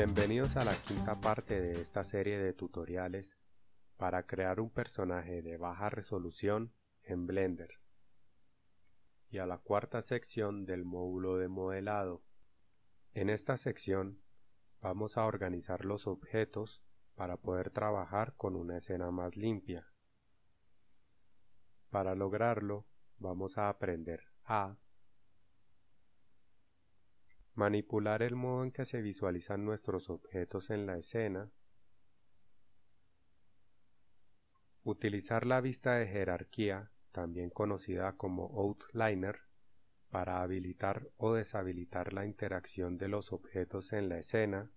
Bienvenidos a la quinta parte de esta serie de tutoriales para crear un personaje de baja resolución en Blender y a la cuarta sección del módulo de modelado. En esta sección vamos a organizar los objetos para poder trabajar con una escena más limpia. Para lograrlo vamos a aprender a manipular el modo en que se visualizan nuestros objetos en la escena, utilizar la vista de jerarquía, también conocida como outliner, para habilitar o deshabilitar la interacción de los objetos en la escena,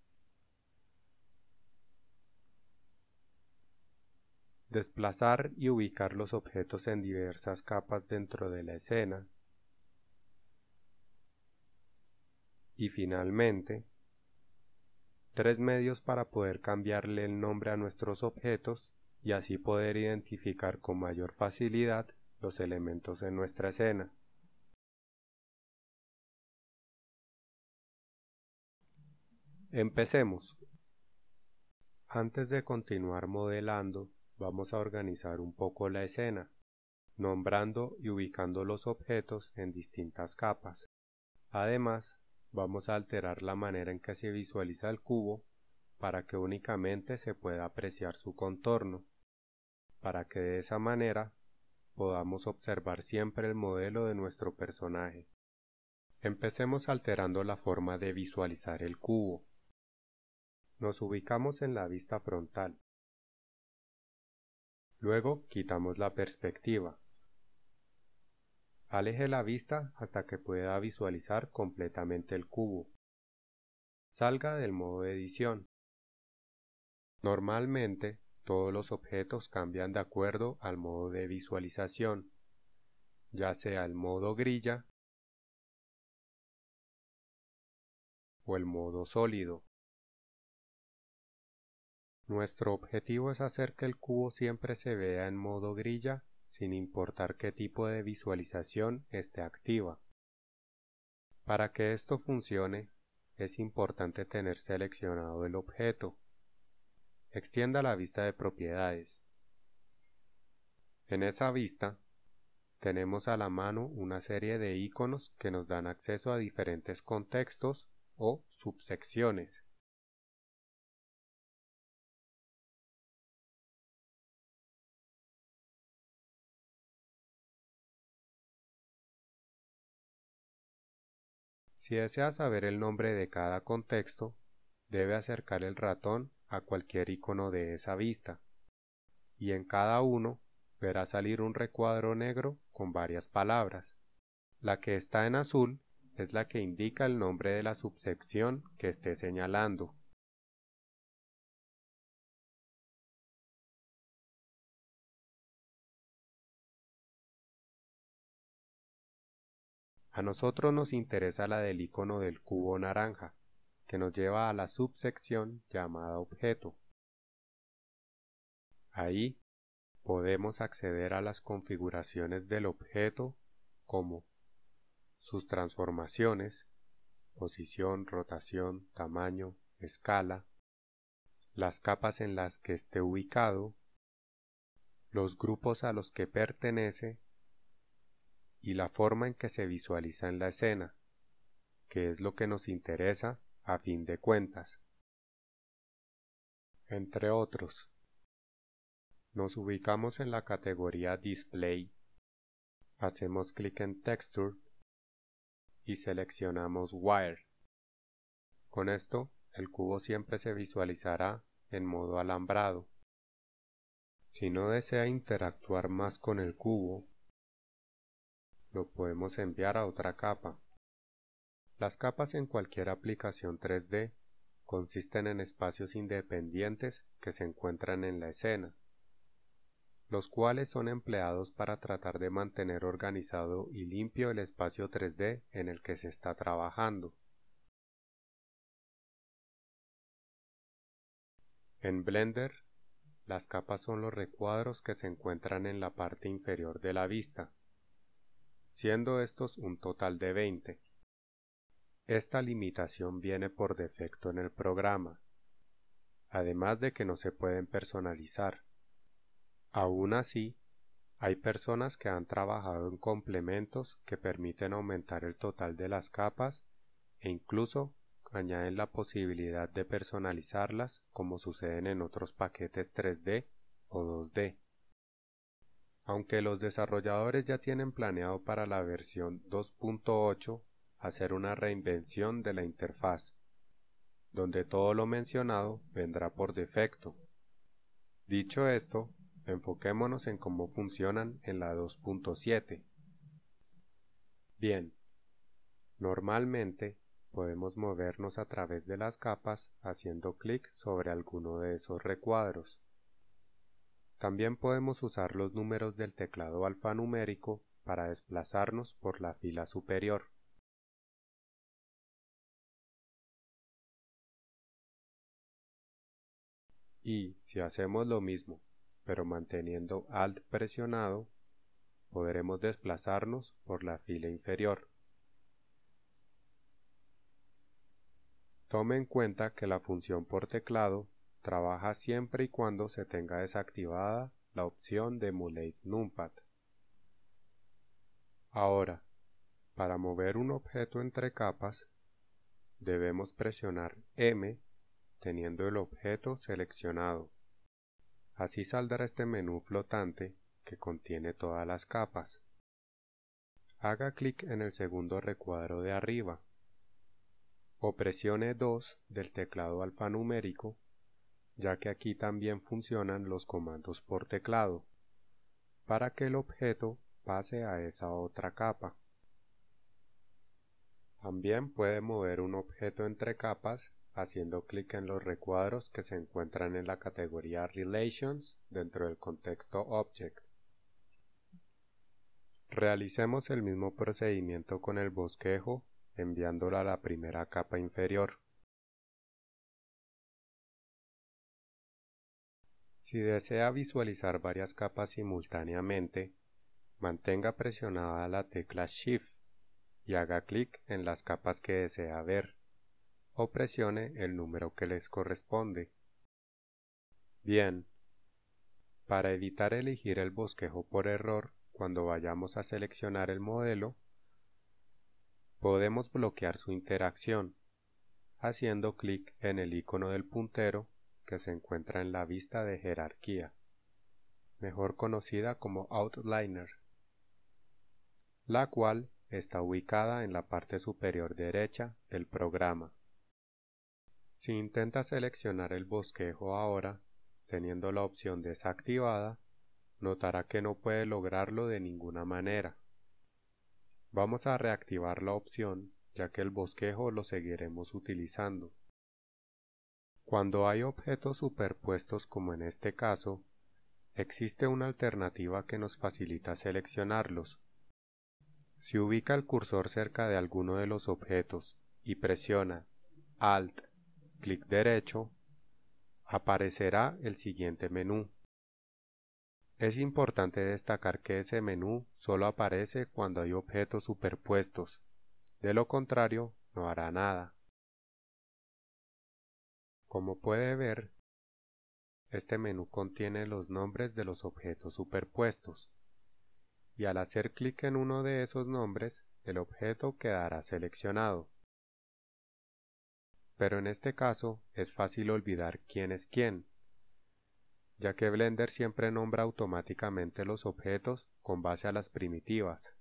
desplazar y ubicar los objetos en diversas capas dentro de la escena, Y finalmente, tres medios para poder cambiarle el nombre a nuestros objetos y así poder identificar con mayor facilidad los elementos en nuestra escena. Empecemos. Antes de continuar modelando, vamos a organizar un poco la escena, nombrando y ubicando los objetos en distintas capas. Además, vamos a alterar la manera en que se visualiza el cubo para que únicamente se pueda apreciar su contorno, para que de esa manera podamos observar siempre el modelo de nuestro personaje. Empecemos alterando la forma de visualizar el cubo. Nos ubicamos en la vista frontal. Luego quitamos la perspectiva. Aleje la vista hasta que pueda visualizar completamente el cubo. Salga del modo de edición. Normalmente, todos los objetos cambian de acuerdo al modo de visualización, ya sea el modo grilla o el modo sólido. Nuestro objetivo es hacer que el cubo siempre se vea en modo grilla sin importar qué tipo de visualización esté activa. Para que esto funcione, es importante tener seleccionado el objeto. Extienda la vista de propiedades. En esa vista, tenemos a la mano una serie de iconos que nos dan acceso a diferentes contextos o subsecciones. Si desea saber el nombre de cada contexto, debe acercar el ratón a cualquier icono de esa vista y en cada uno verá salir un recuadro negro con varias palabras. La que está en azul es la que indica el nombre de la subsección que esté señalando. A nosotros nos interesa la del icono del cubo naranja, que nos lleva a la subsección llamada objeto. Ahí podemos acceder a las configuraciones del objeto como sus transformaciones, posición, rotación, tamaño, escala, las capas en las que esté ubicado, los grupos a los que pertenece y la forma en que se visualiza en la escena, que es lo que nos interesa a fin de cuentas. Entre otros, nos ubicamos en la categoría Display, hacemos clic en Texture y seleccionamos Wire. Con esto, el cubo siempre se visualizará en modo alambrado. Si no desea interactuar más con el cubo, lo podemos enviar a otra capa. Las capas en cualquier aplicación 3D consisten en espacios independientes que se encuentran en la escena, los cuales son empleados para tratar de mantener organizado y limpio el espacio 3D en el que se está trabajando. En Blender, las capas son los recuadros que se encuentran en la parte inferior de la vista siendo estos un total de 20. Esta limitación viene por defecto en el programa, además de que no se pueden personalizar. Aún así, hay personas que han trabajado en complementos que permiten aumentar el total de las capas e incluso añaden la posibilidad de personalizarlas como suceden en otros paquetes 3D o 2D. Aunque los desarrolladores ya tienen planeado para la versión 2.8 hacer una reinvención de la interfaz, donde todo lo mencionado vendrá por defecto. Dicho esto, enfoquémonos en cómo funcionan en la 2.7. Bien, normalmente podemos movernos a través de las capas haciendo clic sobre alguno de esos recuadros. También podemos usar los números del teclado alfanumérico para desplazarnos por la fila superior. Y si hacemos lo mismo, pero manteniendo Alt presionado, podremos desplazarnos por la fila inferior. Tome en cuenta que la función por teclado Trabaja siempre y cuando se tenga desactivada la opción de Emulate Numpad. Ahora, para mover un objeto entre capas, debemos presionar M teniendo el objeto seleccionado. Así saldrá este menú flotante que contiene todas las capas. Haga clic en el segundo recuadro de arriba o presione 2 del teclado alfanumérico ya que aquí también funcionan los comandos por teclado, para que el objeto pase a esa otra capa. También puede mover un objeto entre capas haciendo clic en los recuadros que se encuentran en la categoría Relations dentro del contexto Object. Realicemos el mismo procedimiento con el bosquejo enviándola a la primera capa inferior. Si desea visualizar varias capas simultáneamente, mantenga presionada la tecla Shift y haga clic en las capas que desea ver o presione el número que les corresponde. Bien. Para evitar elegir el bosquejo por error cuando vayamos a seleccionar el modelo, podemos bloquear su interacción haciendo clic en el icono del puntero que se encuentra en la vista de jerarquía, mejor conocida como outliner, la cual está ubicada en la parte superior derecha del programa. Si intenta seleccionar el bosquejo ahora, teniendo la opción desactivada, notará que no puede lograrlo de ninguna manera. Vamos a reactivar la opción ya que el bosquejo lo seguiremos utilizando. Cuando hay objetos superpuestos como en este caso, existe una alternativa que nos facilita seleccionarlos. Si ubica el cursor cerca de alguno de los objetos y presiona Alt, clic derecho, aparecerá el siguiente menú. Es importante destacar que ese menú solo aparece cuando hay objetos superpuestos, de lo contrario no hará nada. Como puede ver, este menú contiene los nombres de los objetos superpuestos, y al hacer clic en uno de esos nombres, el objeto quedará seleccionado. Pero en este caso es fácil olvidar quién es quién, ya que Blender siempre nombra automáticamente los objetos con base a las primitivas,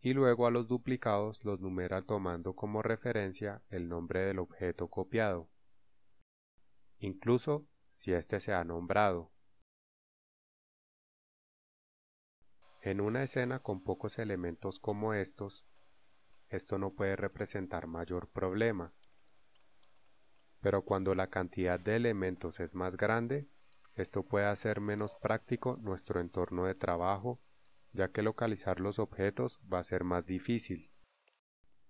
y luego a los duplicados los numera tomando como referencia el nombre del objeto copiado incluso si éste se ha nombrado. En una escena con pocos elementos como estos, esto no puede representar mayor problema. Pero cuando la cantidad de elementos es más grande, esto puede hacer menos práctico nuestro entorno de trabajo, ya que localizar los objetos va a ser más difícil.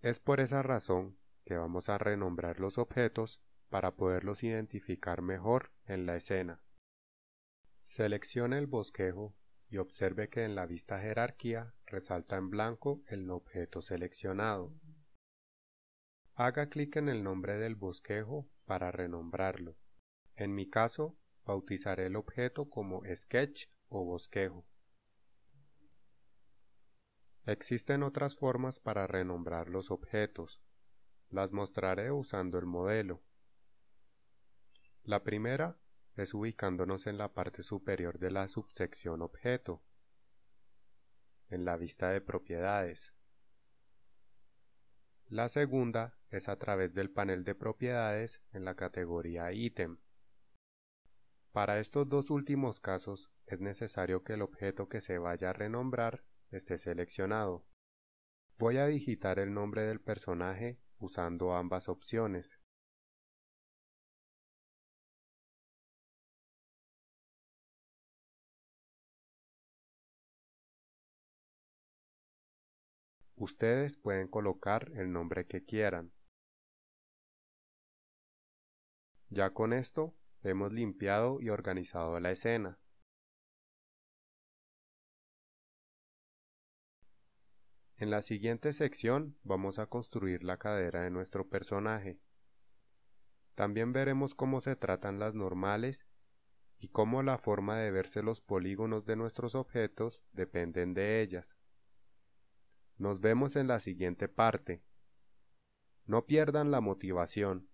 Es por esa razón que vamos a renombrar los objetos para poderlos identificar mejor en la escena. Seleccione el bosquejo y observe que en la vista jerarquía resalta en blanco el objeto seleccionado. Haga clic en el nombre del bosquejo para renombrarlo. En mi caso, bautizaré el objeto como sketch o bosquejo. Existen otras formas para renombrar los objetos. Las mostraré usando el modelo. La primera es ubicándonos en la parte superior de la subsección objeto, en la vista de propiedades. La segunda es a través del panel de propiedades en la categoría ítem. Para estos dos últimos casos es necesario que el objeto que se vaya a renombrar esté seleccionado. Voy a digitar el nombre del personaje usando ambas opciones. Ustedes pueden colocar el nombre que quieran. Ya con esto hemos limpiado y organizado la escena. En la siguiente sección vamos a construir la cadera de nuestro personaje. También veremos cómo se tratan las normales y cómo la forma de verse los polígonos de nuestros objetos dependen de ellas. Nos vemos en la siguiente parte. No pierdan la motivación.